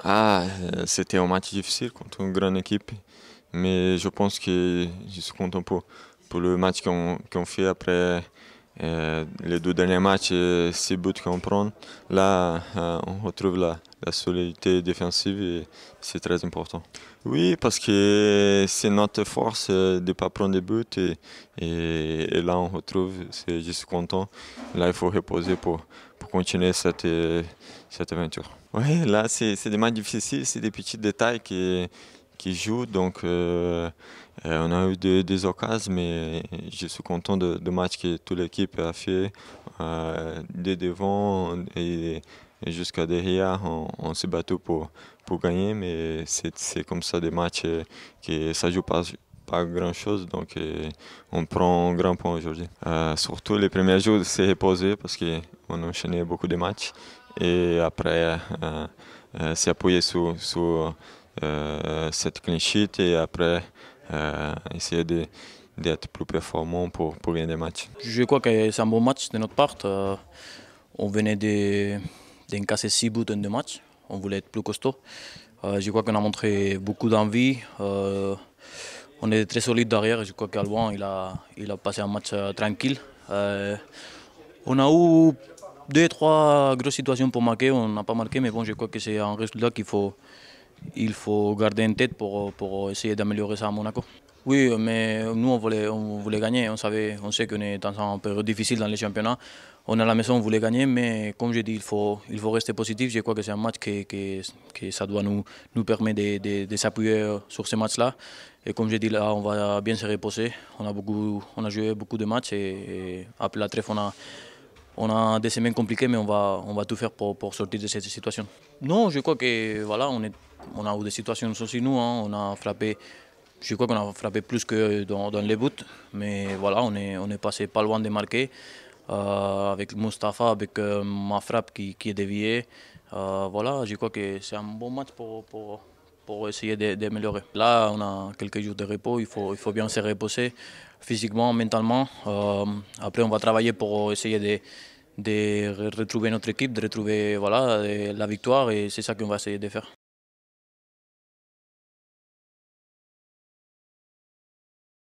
Ah, euh, c'était un match difficile contre une grande équipe, mais je pense que je suis content pour, pour le match qu'on qu'on fait après. Euh, les deux derniers matchs, euh, six buts qu'on prend, là, euh, on retrouve la, la solidité défensive et c'est très important. Oui, parce que c'est notre force de ne pas prendre des buts et, là, on retrouve, c'est juste content. Là, il faut reposer pour, pour continuer cette, cette aventure. Oui, là, c'est des matchs difficiles, c'est des petits détails qui qui joue. Donc, euh, euh, on a eu des, occasions, mais je suis content de, de match que toute l'équipe a fait, euh, des devant et, jusqu'à derrière. On, on s'est battu pour, pour gagner, mais c'est comme ça des matchs qui ça joue pas pas grand chose, donc on prend un grand point aujourd'hui. surtout les premiers jours, c'est reposé parce qu'on enchaînait beaucoup de matchs et après euh, appuyé sur, sur euh, cette clean et après euh, essayer d'être plus performant pour, pour gagner des matchs. Je crois que c'est un bon match de notre part. Euh, on venait de, casser 6 buts de match, matchs. On voulait être plus costaud. je crois qu'on a montré beaucoup d'envie. on est très solide derrière. Je crois qu'Alban il a, il a passé un match tranquille. on a eu deux, trois grosses situations pour marquer. On n'a pas marqué, mais bon, je crois que c'est un résultat qu'il faut, il faut garder en tête pour, pour essayer d'améliorer ça à Monaco. Oui, mais nous, on voulait, on voulait gagner. On, savait, on sait qu'on est dans une période difficile dans les championnats. On est à la maison, on voulait gagner, mais comme je dis, il faut, il faut rester positif. Je crois que c'est un match que, que, ça doit nous, nous permettre de, de, de s'appuyer sur ce match-là. Et comme je dis, là, on va bien se reposer. On a, beaucoup, on a joué beaucoup de matchs et, après la trêve, on a, on a des semaines compliquées, mais on va, on va tout faire pour, pour sortir de cette situation. Non, je crois que voilà, on est on a eu des situations aussi nous, hein. on a frappé, je crois qu'on a frappé plus que dans, les buts, mais voilà, on est, on est passé pas loin de marquer. Euh, avec Mustafa, avec euh, ma frappe qui, est déviée. Euh, voilà, je crois que c'est un bon match pour, essayer d'améliorer. Là, on a quelques jours de repos, il faut, il faut bien se reposer physiquement, mentalement. après, on va travailler pour essayer de, de retrouver notre équipe, de retrouver voilà, la victoire et c'est ça qu'on va essayer de faire.